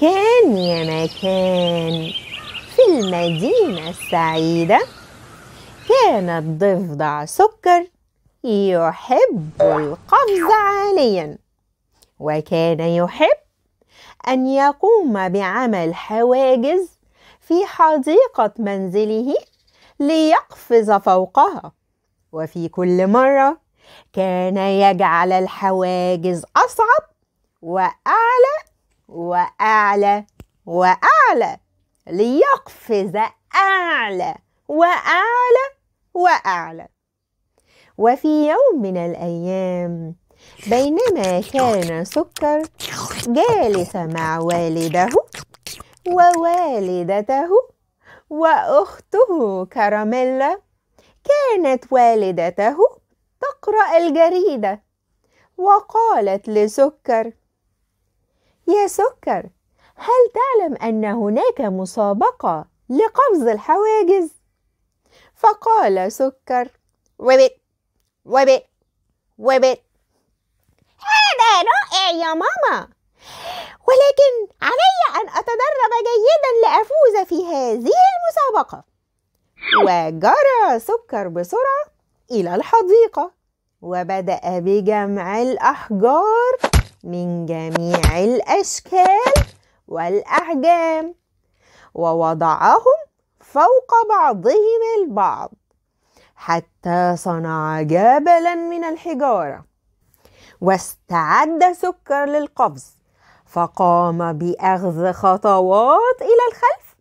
كان يا مكان في المدينة السعيدة كان الضفدع سكر يحب القفز عاليا وكان يحب أن يقوم بعمل حواجز في حديقة منزله ليقفز فوقها وفي كل مرة كان يجعل الحواجز أصعب وأعلى وأعلى وأعلى ليقفز أعلى وأعلى وأعلى وفي يوم من الأيام بينما كان سكر جالس مع والده ووالدته وأخته كراميلا كانت والدته تقرأ الجريدة وقالت لسكر يا سكر هل تعلم ان هناك مسابقه لقفز الحواجز فقال سكر وبت وبت وبت هذا رائع يا ماما ولكن علي ان اتدرب جيدا لافوز في هذه المسابقه وجرى سكر بسرعه الى الحديقه وبدا بجمع الاحجار من جميع الأشكال والأحجام ووضعهم فوق بعضهم البعض حتى صنع جبلا من الحجارة واستعد سكر للقفز فقام بأخذ خطوات إلى الخلف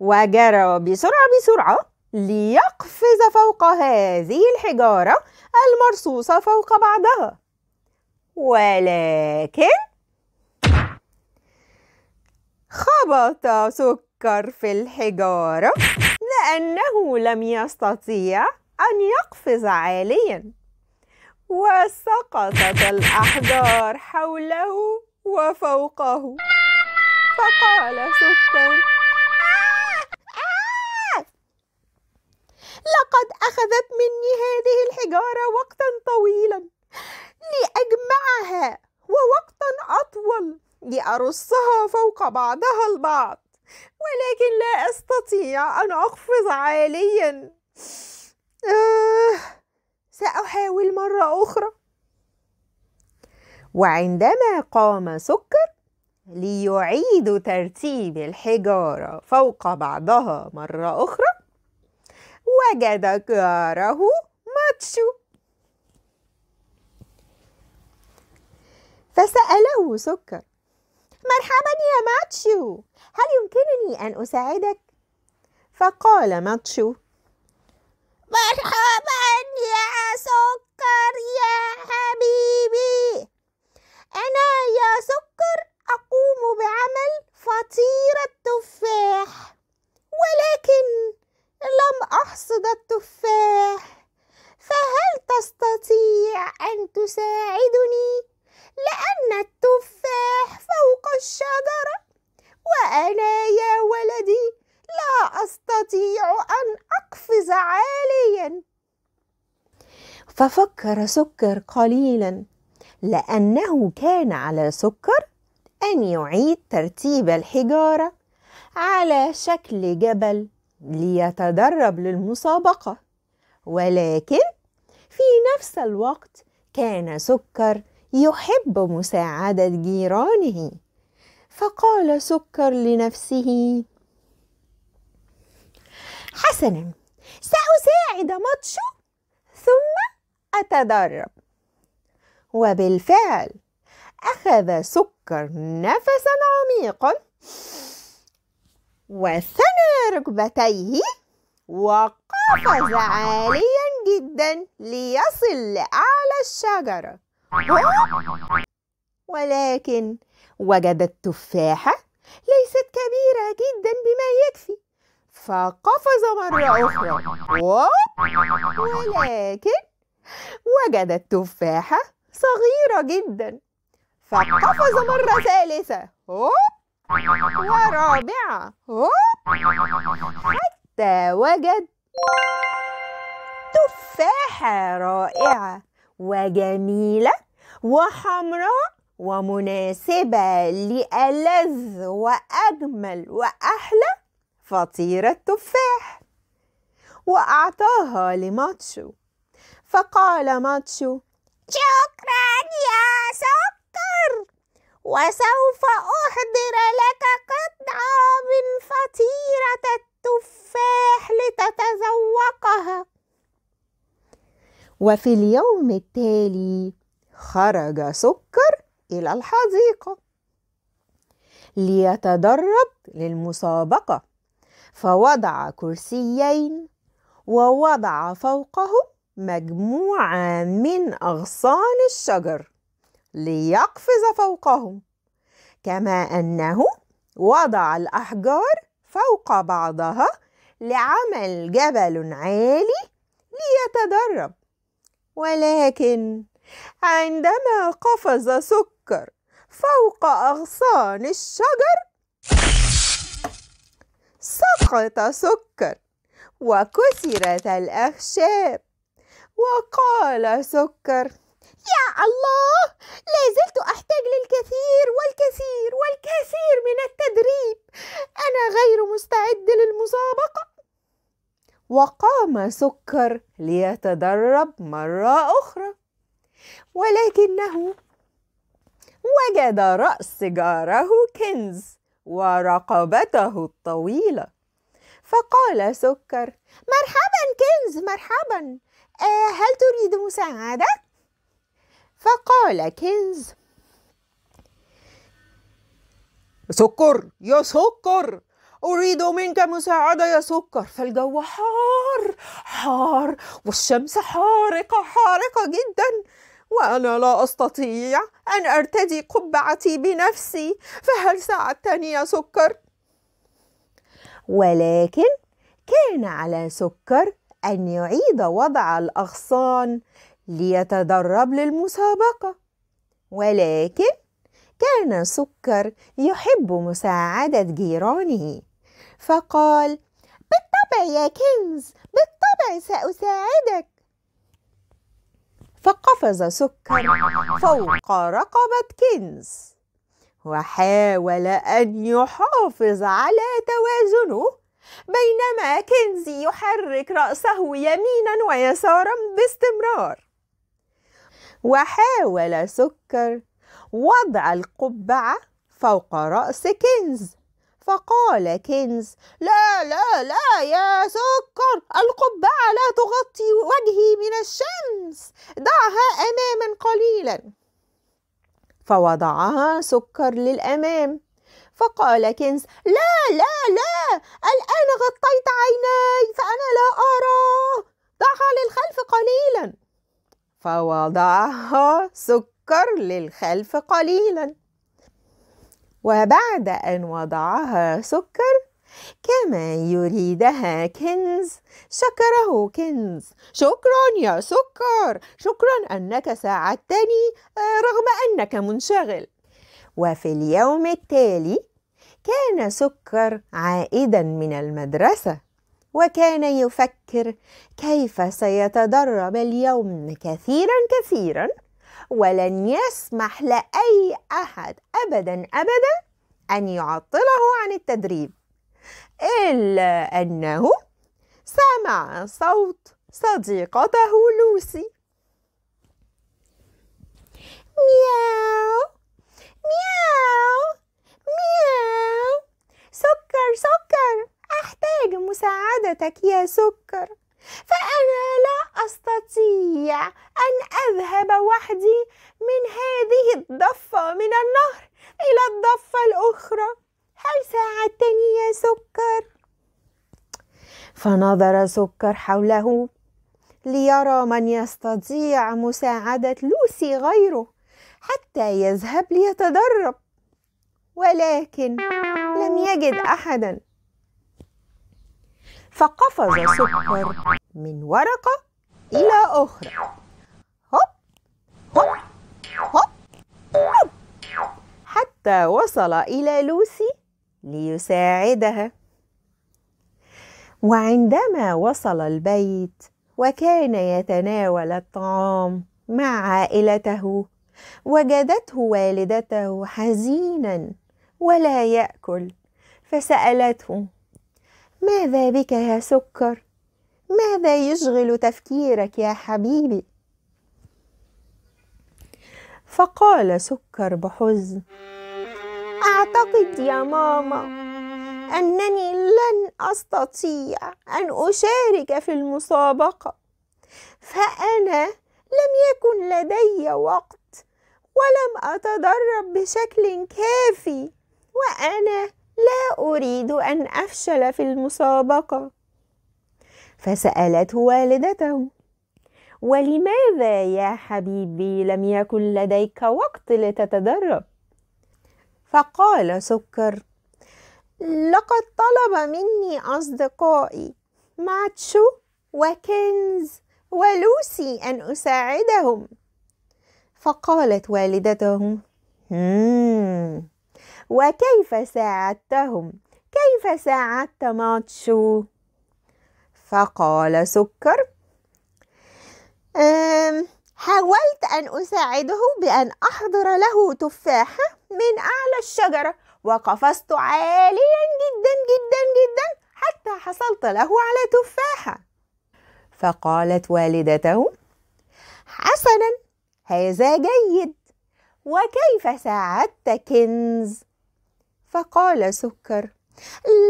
وجرى بسرعة بسرعة ليقفز فوق هذه الحجارة المرصوصة فوق بعضها ولكن خبط سكر في الحجارة لأنه لم يستطيع أن يقفز عاليا وسقطت الأحجار حوله وفوقه فقال سكر آه! آه! لقد أخذت مني هذه الحجارة وقتا طويلا لأجمعها ووقتا أطول لأرصها فوق بعضها البعض ولكن لا أستطيع أن أقفز عاليا آه سأحاول مرة أخرى وعندما قام سكر ليعيد ترتيب الحجارة فوق بعضها مرة أخرى وجد جاره ماتشو فسأله سكر مرحبا يا ماتشو هل يمكنني أن أساعدك؟ فقال ماتشو مرحبا يا سكر يا ففكر سكر قليلا لأنه كان على سكر أن يعيد ترتيب الحجارة على شكل جبل ليتدرب للمسابقة ولكن في نفس الوقت كان سكر يحب مساعدة جيرانه فقال سكر لنفسه حسنا سأساعد ماتشو أتدرب وبالفعل أخذ سكر نفسا عميقا وثنى ركبتيه وقفز عاليا جدا ليصل لأعلى الشجرة ولكن وجد التفاحة ليست كبيرة جدا بما يكفي فقفز مرة أخرى ولكن وجدت تفاحة صغيرة جدا فقفز مرة ثالثة هوب ورابعة هوب حتى وجد تفاحة رائعة وجميلة وحمراء ومناسبة لألذ وأجمل وأحلى فطيرة تفاح وأعطاها لماتشو فقال ماتشو شكرا يا سكر وسوف أحضر لك قطعة من فطيرة التفاح لتتذوقها وفي اليوم التالي خرج سكر إلى الحديقة ليتدرب للمسابقة فوضع كرسيين ووضع فوقهم مجموعة من أغصان الشجر ليقفز فوقه كما أنه وضع الأحجار فوق بعضها لعمل جبل عالي ليتدرب ولكن عندما قفز سكر فوق أغصان الشجر سقط سكر وكسرت الأخشاب وقال سكر يا الله لا زلت احتاج للكثير والكثير والكثير من التدريب انا غير مستعد للمسابقه وقام سكر ليتدرب مره اخرى ولكنه وجد راس جاره كنز ورقبته الطويله فقال سكر مرحبا كنز مرحبا آه، هل تريد مساعدة؟ فقال كنز سكر يا سكر أريد منك مساعدة يا سكر فالجو حار حار والشمس حارقة حارقة جدا وأنا لا أستطيع أن أرتدي قبعتي بنفسي فهل ساعدتني يا سكر؟ ولكن كان على سكر أن يعيد وضع الأغصان ليتدرب للمسابقة ولكن كان سكر يحب مساعدة جيرانه فقال بالطبع يا كنز بالطبع سأساعدك فقفز سكر فوق رقبة كنز وحاول أن يحافظ على توازنه بينما كنزي يحرك رأسه يمينا ويسارا باستمرار وحاول سكر وضع القبعة فوق رأس كنز فقال كنز لا لا لا يا سكر القبعة لا تغطي وجهي من الشمس دعها أماما قليلا فوضعها سكر للأمام فقال كنز لا لا لا الآن غطيت عيناي فأنا لا أرى ضعها للخلف قليلا فوضعها سكر للخلف قليلا وبعد أن وضعها سكر كما يريدها كنز شكره كنز شكرا يا سكر شكرا انك ساعدتني آه، رغم انك منشغل وفي اليوم التالي كان سكر عائدا من المدرسة وكان يفكر كيف سيتدرب اليوم كثيرا كثيرا ولن يسمح لأي أحد أبدا أبدا أن يعطله عن التدريب إلا أنه سمع صوت صديقته لوسي مياو مياو مياو سكر سكر أحتاج مساعدتك يا سكر فأنا لا أستطيع أن أذهب وحدي من هذه الضفة من النهر إلى الضفة الأخرى هل ساعدتني يا سكر؟ فنظر سكر حوله ليرى من يستطيع مساعدة لوسي غيره حتى يذهب ليتدرب ولكن لم يجد احدا فقفز سكر من ورقه الى اخرى هوب هوب هوب هوب حتى وصل الى لوسي ليساعدها وعندما وصل البيت وكان يتناول الطعام مع عائلته وجدته والدته حزينا ولا ياكل فسالته ماذا بك يا سكر ماذا يشغل تفكيرك يا حبيبي فقال سكر بحزن اعتقد يا ماما انني لن استطيع ان اشارك في المسابقه فانا لم يكن لدي وقت ولم أتدرب بشكل كافي وأنا لا أريد أن أفشل في المسابقة فسألته والدته ولماذا يا حبيبي لم يكن لديك وقت لتتدرب فقال سكر لقد طلب مني أصدقائي ماتشو وكنز ولوسي أن أساعدهم فقالت والدته وكيف ساعدتهم كيف ساعدت ماتشو فقال سكر حاولت أن أساعده بأن أحضر له تفاحة من أعلى الشجرة وقفزت عاليا جدا جدا جدا حتى حصلت له على تفاحة فقالت والدته حسنا هذا جيد وكيف ساعدت كنز فقال سكر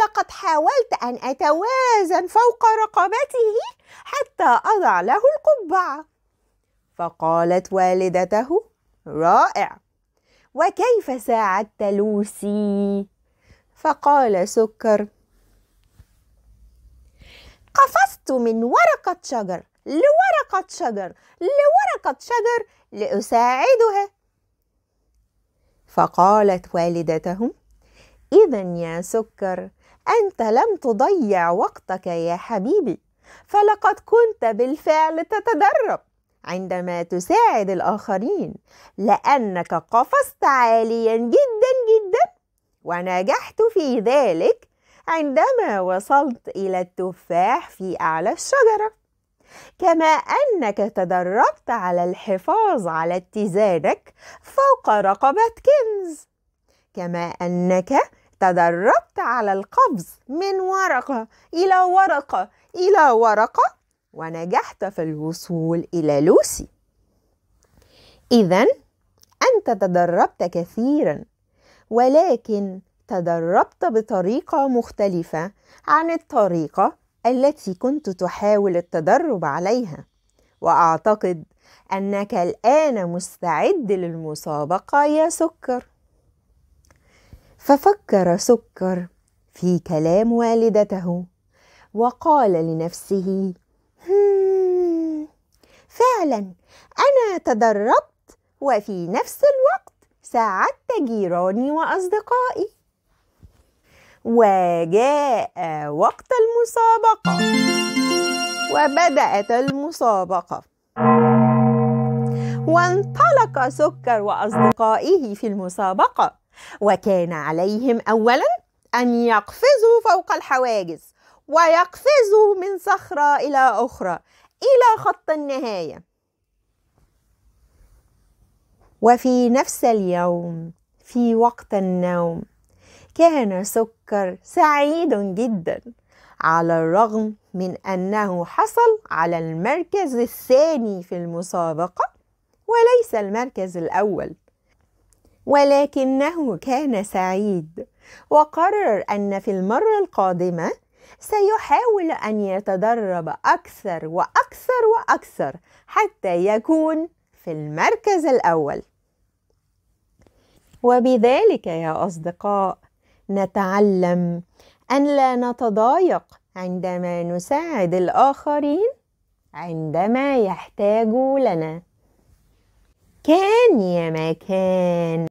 لقد حاولت ان اتوازن فوق رقبته حتى اضع له القبعه فقالت والدته رائع وكيف ساعدت لوسي فقال سكر قفزت من ورقه شجر لورقة شجر لورقة شجر لأساعدها فقالت والدتهم إذا يا سكر أنت لم تضيع وقتك يا حبيبي فلقد كنت بالفعل تتدرب عندما تساعد الآخرين لأنك قفزت عاليا جدا جدا ونجحت في ذلك عندما وصلت إلى التفاح في أعلى الشجرة كما أنك تدربت على الحفاظ على اتزانك فوق رقبة كنز كما أنك تدربت على القفز من ورقة إلى ورقة إلى ورقة ونجحت في الوصول إلى لوسي إذا أنت تدربت كثيرا ولكن تدربت بطريقة مختلفة عن الطريقة التي كنت تحاول التدرب عليها واعتقد انك الان مستعد للمسابقه يا سكر ففكر سكر في كلام والدته وقال لنفسه فعلا انا تدربت وفي نفس الوقت ساعدت جيراني واصدقائي وجاء وقت المسابقة وبدأت المسابقة وانطلق سكر وأصدقائه في المسابقة وكان عليهم أولا أن يقفزوا فوق الحواجز ويقفزوا من صخرة إلى أخرى إلى خط النهاية وفي نفس اليوم في وقت النوم كان سكر سعيد جدا على الرغم من أنه حصل على المركز الثاني في المسابقة وليس المركز الأول ولكنه كان سعيد وقرر أن في المرة القادمة سيحاول أن يتدرب أكثر وأكثر وأكثر حتى يكون في المركز الأول وبذلك يا أصدقاء نتعلم ان لا نتضايق عندما نساعد الاخرين عندما يحتاجوا لنا كان يا ما كان